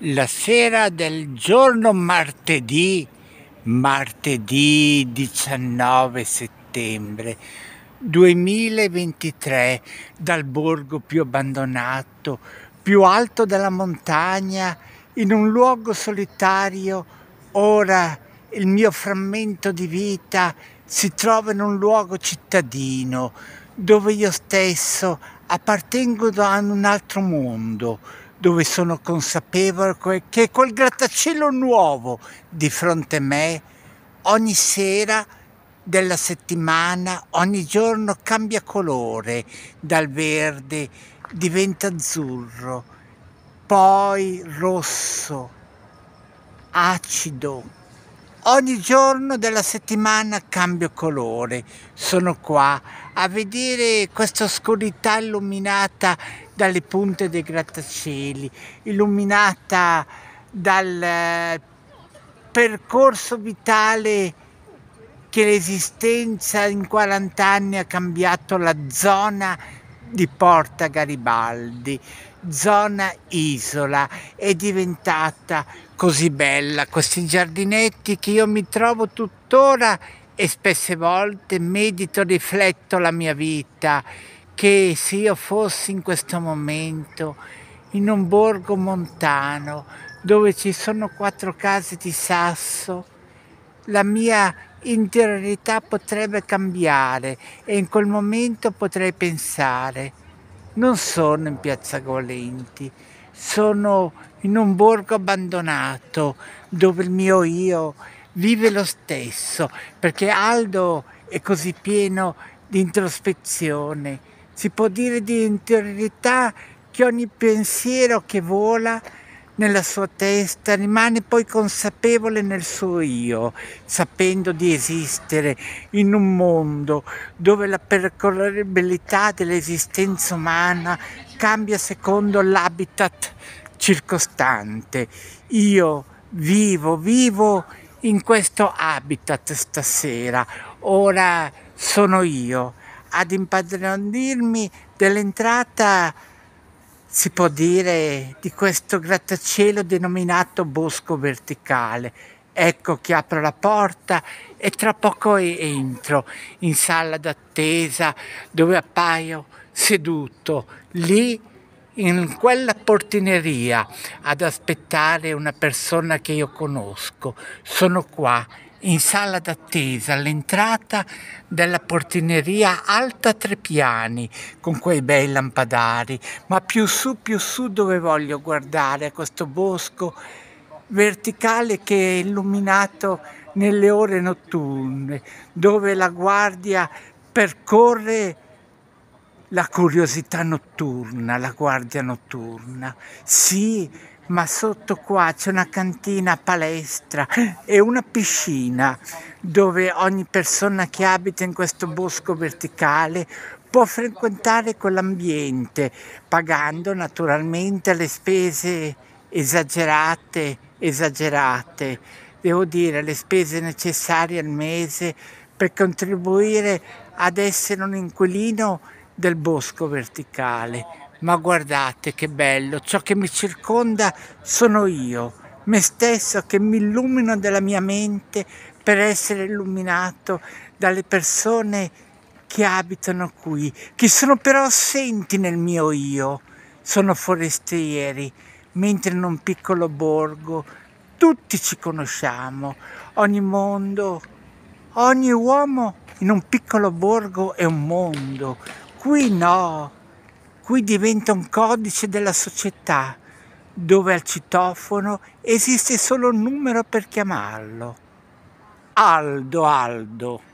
la sera del giorno martedì, martedì 19 settembre 2023, dal borgo più abbandonato, più alto della montagna, in un luogo solitario, ora il mio frammento di vita si trova in un luogo cittadino dove io stesso appartengo a un altro mondo dove sono consapevole che quel grattacielo nuovo di fronte a me ogni sera della settimana, ogni giorno cambia colore, dal verde diventa azzurro, poi rosso, acido. Ogni giorno della settimana cambio colore, sono qua a vedere questa oscurità illuminata dalle punte dei grattacieli, illuminata dal eh, percorso vitale che l'esistenza in 40 anni ha cambiato la zona di Porta Garibaldi, zona isola, è diventata così bella, questi giardinetti che io mi trovo tuttora e spesse volte medito, rifletto la mia vita che se io fossi in questo momento in un borgo montano dove ci sono quattro case di sasso, la mia interiorità potrebbe cambiare e in quel momento potrei pensare, non sono in Piazza Golenti, sono in un borgo abbandonato dove il mio io vive lo stesso, perché Aldo è così pieno di introspezione, si può dire di interiorità che ogni pensiero che vola nella sua testa rimane poi consapevole nel suo io, sapendo di esistere in un mondo dove la percorribilità dell'esistenza umana cambia secondo l'habitat circostante. Io vivo, vivo in questo habitat stasera, ora sono io ad impadronirmi dell'entrata, si può dire, di questo grattacielo denominato bosco verticale. Ecco che apro la porta e tra poco entro in sala d'attesa dove appaio seduto lì in quella portineria ad aspettare una persona che io conosco. Sono qua in sala d'attesa all'entrata della portineria alta tre piani con quei bei lampadari, ma più su, più su dove voglio guardare a questo bosco verticale che è illuminato nelle ore notturne, dove la guardia percorre la curiosità notturna, la guardia notturna. Sì, ma sotto qua c'è una cantina palestra e una piscina dove ogni persona che abita in questo bosco verticale può frequentare quell'ambiente pagando naturalmente le spese esagerate, esagerate, devo dire le spese necessarie al mese per contribuire ad essere un inquilino del bosco verticale ma guardate che bello, ciò che mi circonda sono io, me stesso che mi illumino della mia mente per essere illuminato dalle persone che abitano qui, che sono però assenti nel mio io, sono forestieri, mentre in un piccolo borgo tutti ci conosciamo, ogni mondo, ogni uomo in un piccolo borgo è un mondo, qui no, cui diventa un codice della società, dove al citofono esiste solo un numero per chiamarlo. Aldo, Aldo.